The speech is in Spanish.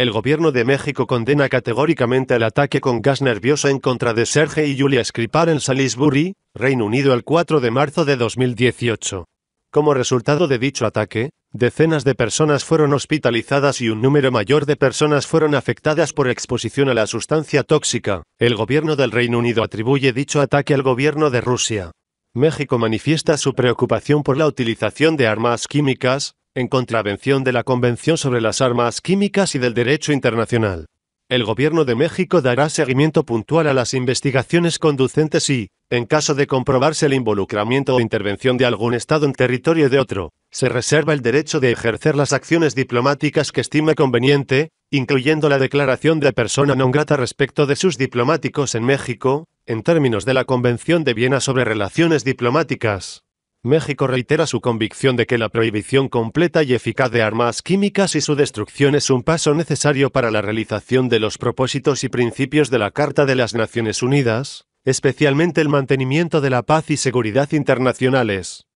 El gobierno de México condena categóricamente el ataque con gas nervioso en contra de Sergei y Julia Skripal en Salisbury, Reino Unido el 4 de marzo de 2018. Como resultado de dicho ataque, decenas de personas fueron hospitalizadas y un número mayor de personas fueron afectadas por exposición a la sustancia tóxica. El gobierno del Reino Unido atribuye dicho ataque al gobierno de Rusia. México manifiesta su preocupación por la utilización de armas químicas, en contravención de la Convención sobre las Armas Químicas y del Derecho Internacional. El Gobierno de México dará seguimiento puntual a las investigaciones conducentes y, en caso de comprobarse el involucramiento o intervención de algún Estado en territorio de otro, se reserva el derecho de ejercer las acciones diplomáticas que estime conveniente, incluyendo la declaración de persona non grata respecto de sus diplomáticos en México, en términos de la Convención de Viena sobre Relaciones Diplomáticas. México reitera su convicción de que la prohibición completa y eficaz de armas químicas y su destrucción es un paso necesario para la realización de los propósitos y principios de la Carta de las Naciones Unidas, especialmente el mantenimiento de la paz y seguridad internacionales.